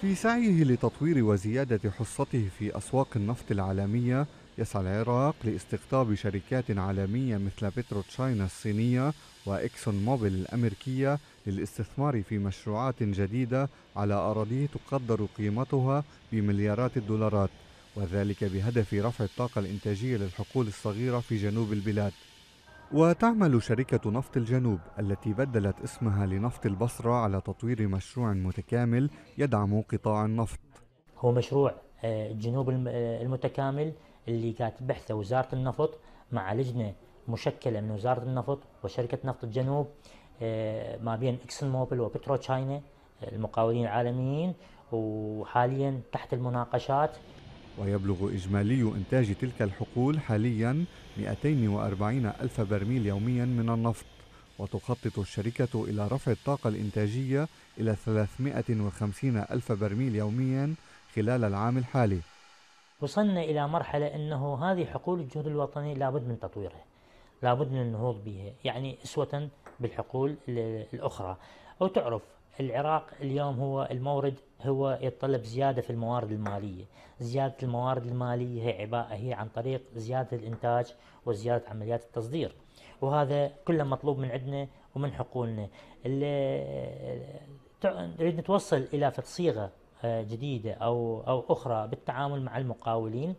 في سعيه لتطوير وزيادة حصته في أسواق النفط العالمية يسعى العراق لاستقطاب شركات عالمية مثل بترو تشاينا الصينية وإكسون موبيل الأمريكية للاستثمار في مشروعات جديدة على أراضيه تقدر قيمتها بمليارات الدولارات وذلك بهدف رفع الطاقة الإنتاجية للحقول الصغيرة في جنوب البلاد وتعمل شركة نفط الجنوب التي بدلت اسمها لنفط البصرة على تطوير مشروع متكامل يدعم قطاع النفط هو مشروع آه، الجنوب آه، المتكامل اللي كانت بحثه وزارة النفط مع لجنة مشكلة من وزارة النفط وشركة نفط الجنوب آه، ما بين اكسون موبل وبترو تشاينا المقاولين العالميين وحاليا تحت المناقشات ويبلغ إجمالي إنتاج تلك الحقول حاليا 240 ألف برميل يوميا من النفط وتخطط الشركة إلى رفع الطاقة الإنتاجية إلى 350 ألف برميل يوميا خلال العام الحالي وصلنا إلى مرحلة أنه هذه حقول الجهد الوطني لابد من تطويرها لابد من النهوض بها يعني أسوة بالحقول الأخرى أو تعرف العراق اليوم هو المورد هو يتطلب زيادة في الموارد المالية زيادة الموارد المالية هي عباءة هي عن طريق زيادة الإنتاج وزيادة عمليات التصدير وهذا كله مطلوب من عندنا ومن حقولنا نريد نتوصل إلى صيغة آه، جديدة أو أو أخرى بالتعامل مع المقاولين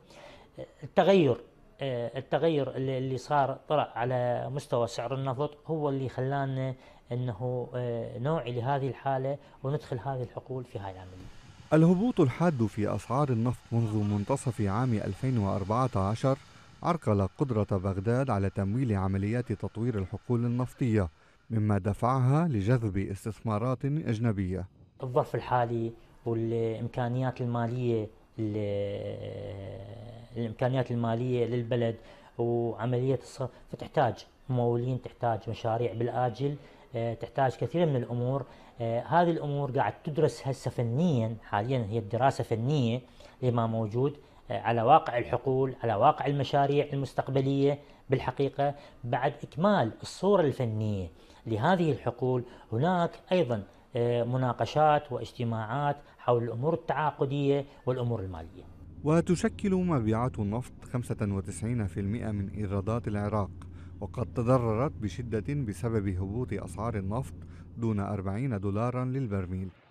آه، التغير آه، التغير اللي صار طلع على مستوى سعر النفط هو اللي خلانا انه آه، نوعي لهذه الحاله وندخل هذه الحقول في هاي العمليه. الهبوط الحاد في اسعار النفط منذ منتصف عام 2014 عرقل قدرة بغداد على تمويل عمليات تطوير الحقول النفطية مما دفعها لجذب استثمارات أجنبية الظرف الحالي والإمكانيات المالية الامكانيات الماليه للبلد وعمليه الصرف فتحتاج ممولين تحتاج مشاريع بالاجل آه، تحتاج كثير من الامور آه، هذه الامور قاعد تدرس هسه فنيا حاليا هي الدراسه فنيه لما موجود آه، على واقع الحقول على واقع المشاريع المستقبليه بالحقيقه بعد اكمال الصوره الفنيه لهذه الحقول هناك ايضا مناقشات واجتماعات حول الامور التعاقديه والامور الماليه وتشكل مبيعات النفط 95% من إيرادات العراق وقد تضررت بشدة بسبب هبوط أسعار النفط دون 40 دولارا للبرميل